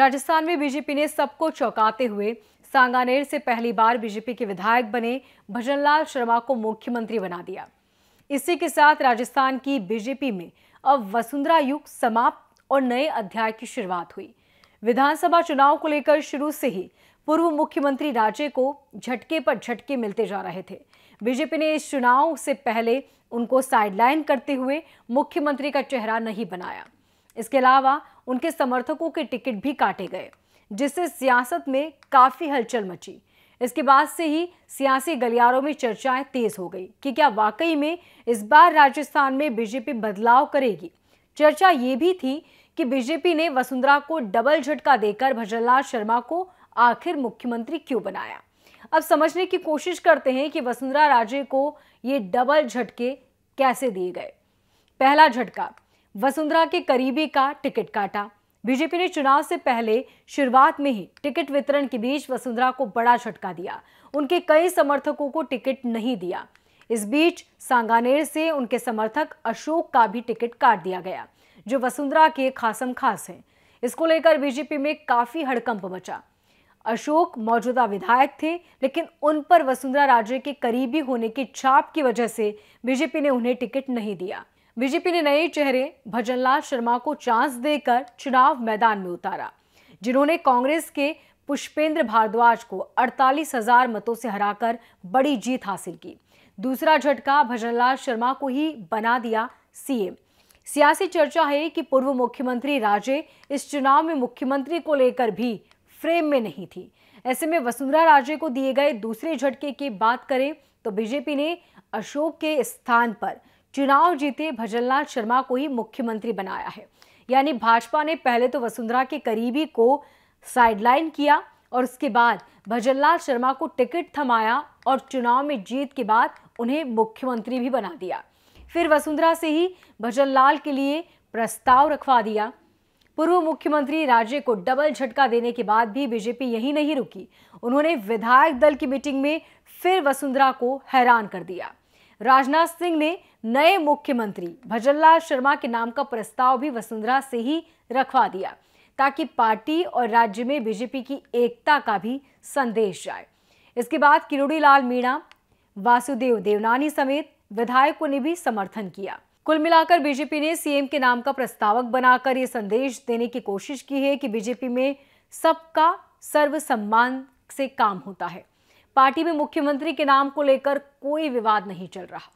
राजस्थान में बीजेपी ने सबको चौंकाते हुए सांगानेर से पहली बार बीजेपी के विधायक बने भजनलाल शर्मा को मुख्यमंत्री बना दिया इसी के साथ राजस्थान की बीजेपी में अब वसुंधरा युग समाप्त और नए अध्याय की शुरुआत हुई विधानसभा चुनाव को लेकर शुरू से ही पूर्व मुख्यमंत्री राजे को झटके पर झटके मिलते जा रहे थे बीजेपी ने इस चुनाव से पहले उनको साइडलाइन करते हुए मुख्यमंत्री का चेहरा नहीं बनाया इसके अलावा उनके समर्थकों के टिकट भी काटे गए जिससे सियासत में काफ़ी हलचल मची इसके बाद से ही सियासी गलियारों में चर्चाएं तेज हो गई कि क्या वाकई में इस बार राजस्थान में बीजेपी बदलाव करेगी चर्चा ये भी थी कि बीजेपी ने वसुंधरा को डबल झटका देकर भजनलाल शर्मा को आखिर मुख्यमंत्री क्यों बनाया अब समझने की कोशिश करते हैं कि वसुंधरा राजे को ये डबल झटके कैसे दिए गए पहला झटका वसुंधरा के करीबी का टिकट काटा बीजेपी ने चुनाव से पहले शुरुआत में ही टिकट वितरण के बीच वसुंधरा को बड़ा झटका दिया उनके कई समर्थकों को टिकट नहीं दिया इस बीच सांगानेर से उनके समर्थक अशोक का भी टिकट काट दिया गया जो वसुंधरा के खासम खास हैं इसको लेकर बीजेपी में काफी हड़कंप मचा अशोक मौजूदा विधायक थे लेकिन उन पर वसुंधरा राजे के करीबी होने की छाप की वजह से बीजेपी ने उन्हें टिकट नहीं दिया बीजेपी ने नए चेहरे भजनलाल शर्मा को चांस देकर चुनाव मैदान में उतारा जिन्होंने कांग्रेस के पुष्पेंद्र भारद्वाज को 48,000 मतों से हराकर बड़ी जीत हासिल की दूसरा झटका भजनलाल शर्मा को ही बना दिया सीएम सियासी चर्चा है कि पूर्व मुख्यमंत्री राजे इस चुनाव में मुख्यमंत्री को लेकर भी फ्रेम में नहीं थी ऐसे में वसुंधरा राजे को दिए गए दूसरे झटके की बात करें तो बीजेपी ने अशोक के स्थान पर चुनाव जीते भजनलाल शर्मा को ही मुख्यमंत्री बनाया है यानी भाजपा ने पहले तो वसुंधरा के करीबी को साइडलाइन किया और उसके बाद भजनलाल शर्मा को टिकट थमाया और चुनाव में जीत के बाद उन्हें मुख्यमंत्री भी बना दिया फिर वसुंधरा से ही भजनलाल के लिए प्रस्ताव रखवा दिया पूर्व मुख्यमंत्री राजे को डबल झटका देने के बाद भी बीजेपी यही नहीं रुकी उन्होंने विधायक दल की मीटिंग में फिर वसुंधरा को हैरान कर दिया राजनाथ सिंह ने नए मुख्यमंत्री भजनलाल शर्मा के नाम का प्रस्ताव भी वसुंधरा से ही रखवा दिया ताकि पार्टी और राज्य में बीजेपी की एकता का भी संदेश जाए इसके बाद किरोड़ी लाल मीणा वासुदेव देवनानी समेत विधायकों ने भी समर्थन किया कुल मिलाकर बीजेपी ने सीएम के नाम का प्रस्तावक बनाकर ये संदेश देने की कोशिश की है कि बीजेपी में सबका सर्वसम्मान से काम होता है पार्टी में मुख्यमंत्री के नाम को लेकर कोई विवाद नहीं चल रहा